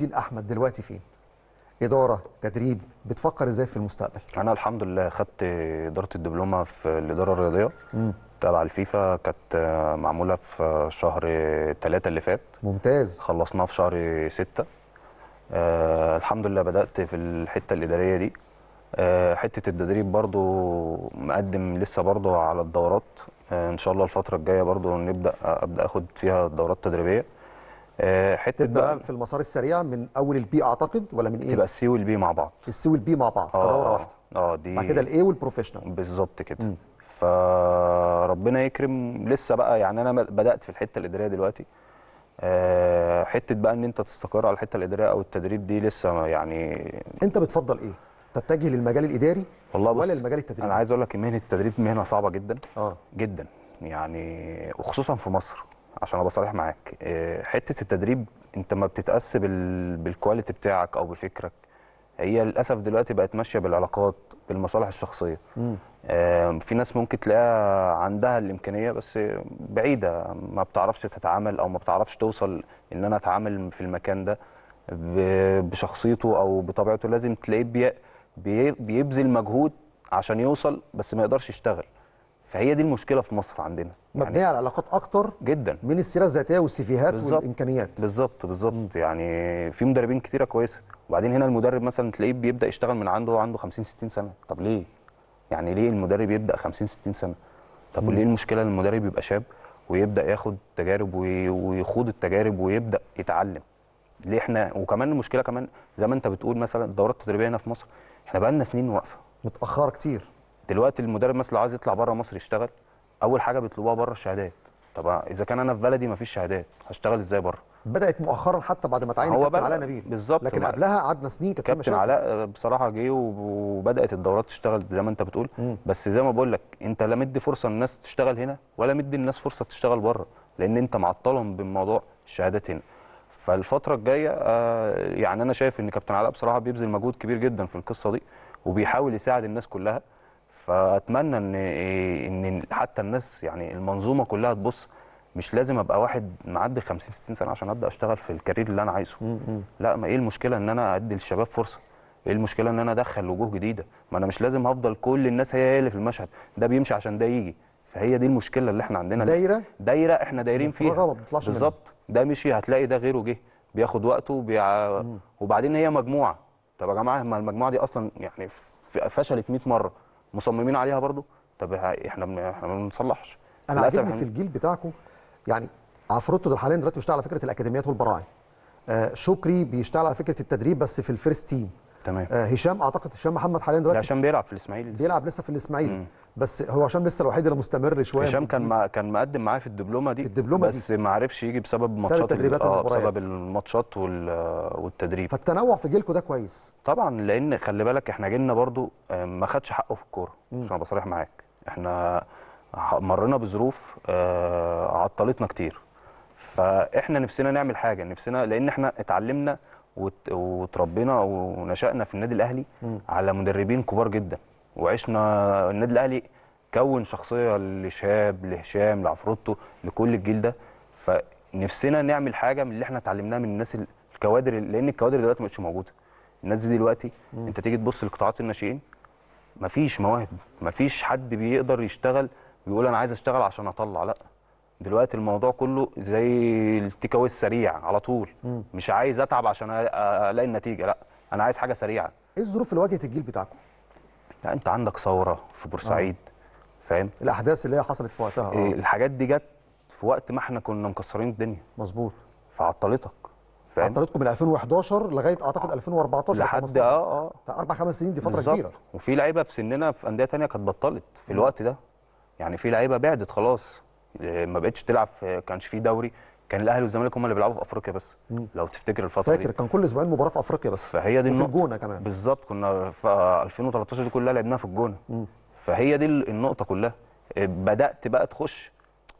دين احمد دلوقتي فين اداره تدريب بتفكر ازاي في المستقبل انا الحمد لله خدت اداره الدبلومه في الاداره الرياضيه تبع الفيفا كانت معموله في شهر ثلاثة اللي فات ممتاز خلصناها في شهر ستة أه الحمد لله بدات في الحته الاداريه دي أه حته التدريب برضو مقدم لسه برضو على الدورات أه ان شاء الله الفتره الجايه برضو نبدا ابدا اخد فيها دورات تدريبيه آه، حته بقى في المسار السريع من اول البي اعتقد ولا من ايه؟ تبقى السي والبي مع بعض السي والبي مع بعض دوره آه، واحده اه دي بعد كده الاي والبروفيشنال بالظبط كده فربنا يكرم لسه بقى يعني انا بدات في الحته الاداريه دلوقتي آه، حته بقى ان انت تستقر على الحته الاداريه او التدريب دي لسه يعني انت بتفضل ايه؟ تتجه للمجال الاداري والله ولا المجال التدريبي؟ انا عايز اقول لك مهنه التدريب مهنه صعبه جدا اه جدا يعني وخصوصا في مصر عشان ابقى صريح معاك آه، حته التدريب انت ما بتتقاس بالكواليتي بتاعك او بفكرك هي للاسف دلوقتي بقت ماشيه بالعلاقات بالمصالح الشخصيه في ناس ممكن تلاقيها عندها الامكانيه بس بعيده ما بتعرفش تتعامل او ما بتعرفش توصل ان انا اتعامل في المكان ده بشخصيته او بطبيعته لازم تلاقيه بيبذل مجهود عشان يوصل بس ما يقدرش يشتغل فهي دي المشكله في مصر عندنا يعني مبنيه يعني على علاقات اكتر جدا من السيره الذاتيه والسيفيهات والامكانيات بالظبط بالظبط يعني في مدربين كتيره كويسه وبعدين هنا المدرب مثلا تلاقيه بيبدا يشتغل من عنده وعنده 50 60 سنه طب ليه يعني ليه المدرب يبدا 50 60 سنه طب وليه المشكله ان المدرب يبقى شاب ويبدا ياخد تجارب ويخوض التجارب ويبدا يتعلم ليه احنا وكمان المشكله كمان زي ما انت بتقول مثلا الدورات التدريبيه هنا في مصر احنا بقى لنا سنين واقفه متاخره كتير دلوقتي المدرب مثلا عايز يطلع بره مصر يشتغل اول حاجه بيطلبوها بره الشهادات طب اذا كان انا في بلدي ما فيش شهادات هشتغل ازاي بره بدات مؤخرا حتى بعد ما تعين كابتن علاء نبيل بالظبط لكن قبلها قعدنا سنين كانت كابتن علاء آه، بصراحه جه وبدات الدورات تشتغل زي ما انت بتقول م. بس زي ما بقول لك انت لا مدي فرصه للناس تشتغل هنا ولا مدي الناس فرصه تشتغل بره لان انت معطلهم بموضوع الشهادات هنا فالفتره الجايه آه يعني انا شايف ان كابتن علاء بصراحه بيبذل مجهود كبير جدا في القصه دي وبيحاول يساعد الناس كلها فاتمنى ان ان حتى الناس يعني المنظومه كلها تبص مش لازم ابقى واحد معدي 50 60 سنه عشان ابدا اشتغل في الكارير اللي انا عايزه لا ما ايه المشكله ان انا ادي للشباب فرصه ايه المشكله ان انا ادخل وجوه جديده ما انا مش لازم هفضل كل الناس هي هي اللي في المشهد ده بيمشي عشان ده يجي فهي دي المشكله اللي احنا عندنا دايره دايره احنا دايرين فيها بالظبط ده مشي هتلاقي ده غيره جه بياخد وقته وبيع... وبعدين هي مجموعه طب يا جماعه ما المجموعه دي اصلا يعني فشلت 100 مره مصممين عليها برضو طب احنا احنا ما بنصلحش انا عاجبني في الجيل بتاعكم يعني عفروتو ده حاليا دلوقتي بيشتغل على فكره الاكاديميات والبراعم آه شكري بيشتغل على فكره التدريب بس في الفيرست تيم تمام آه هشام اعتقد هشام محمد حاليا دلوقتي هشام بيلعب في الاسماعيلي بيلعب لسه في الاسماعيلي بس هو هشام لسه الوحيد اللي مستمر شويه هشام كان ما كان مقدم معايا في الدبلومه دي في الدبلومه بس ما عرفش يجي بسبب ماتشات التدريبات اه بسبب الماتشات آه، والتدريب فالتنوع في جيلكم ده كويس طبعا لان خلي بالك احنا جيلنا برده آه، ما خدش حقه في الكوره عشان ابقى صريح معاك احنا مرينا بظروف آه، عطلتنا كتير فاحنا نفسنا نعمل حاجه نفسنا لان احنا اتعلمنا وتربينا ونشأنا في النادي الأهلي م. على مدربين كبار جدا وعشنا النادي الأهلي كون شخصية لشهاب لهشام لعفروتو لكل الجيل ده فنفسنا نعمل حاجة من اللي احنا اتعلمناها من الناس الكوادر لأن الكوادر دلوقتي مبقتش موجودة الناس دي دلوقتي م. انت تيجي تبص لقطاعات الناشئين مفيش مواهب مفيش حد بيقدر يشتغل ويقول انا عايز اشتغل عشان اطلع لا دلوقتي الموضوع كله زي التيك السريع على طول مم. مش عايز اتعب عشان الاقي النتيجه لا انا عايز حاجه سريعه ايه الظروف اللي واجهت الجيل بتاعكم لا انت عندك ثوره في بورسعيد آه. فاهم الاحداث اللي هي حصلت في وقتها آه. الحاجات دي جت في وقت ما احنا كنا مكسرين الدنيا مظبوط فعطلتك فاهم عطلتكم من 2011 لغايه اعتقد 2014 لحد اه اه اربع خمس سنين دي فتره بالزبط. كبيره وفي لعيبه في سننا في انديه ثانيه كانت بطلت في الوقت ده يعني في لعيبه بعدت خلاص آه، ما بقتش تلعب في كانش في دوري كان الاهلي والزمالك هم اللي بيلعبوا في افريقيا بس مم. لو تفتكر الفتره فاكر دي. كان كل اسبوعين مباراه في افريقيا بس فهي دي النقطه الجونه كمان بالظبط كنا في 2013 دي كلها لعبناها في الجونه فهي دي النقطه كلها آه، بدات بقى تخش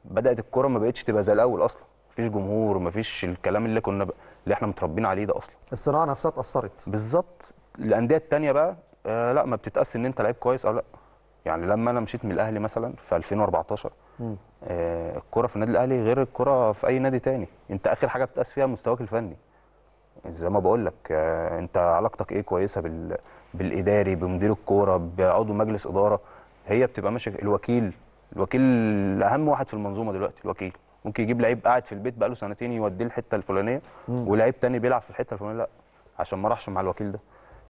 بدات الكوره ما بقتش تبقى زي الاول اصلا مفيش جمهور مفيش الكلام اللي كنا ب... اللي احنا متربين عليه ده اصلا الصناعه نفسها اتاثرت بالظبط الانديه الثانيه بقى آه لا ما بتتقاس ان انت لعيب كويس او لا يعني لما انا مشيت من الاهلي مثلا في 2014 آه الكره في النادي الاهلي غير الكره في اي نادي تاني انت اخر حاجه بتقاس فيها مستواك الفني زي ما بقول لك آه انت علاقتك ايه كويسه بال... بالاداري بمدير الكوره بعضو مجلس اداره هي بتبقى ماشيه الوكيل الوكيل اهم واحد في المنظومه دلوقتي الوكيل ممكن يجيب لعيب قاعد في البيت بقاله سنتين يوديه الحته الفلانيه ولعيب تاني بيلعب في الحته الفلانيه لا عشان ما راحش مع الوكيل ده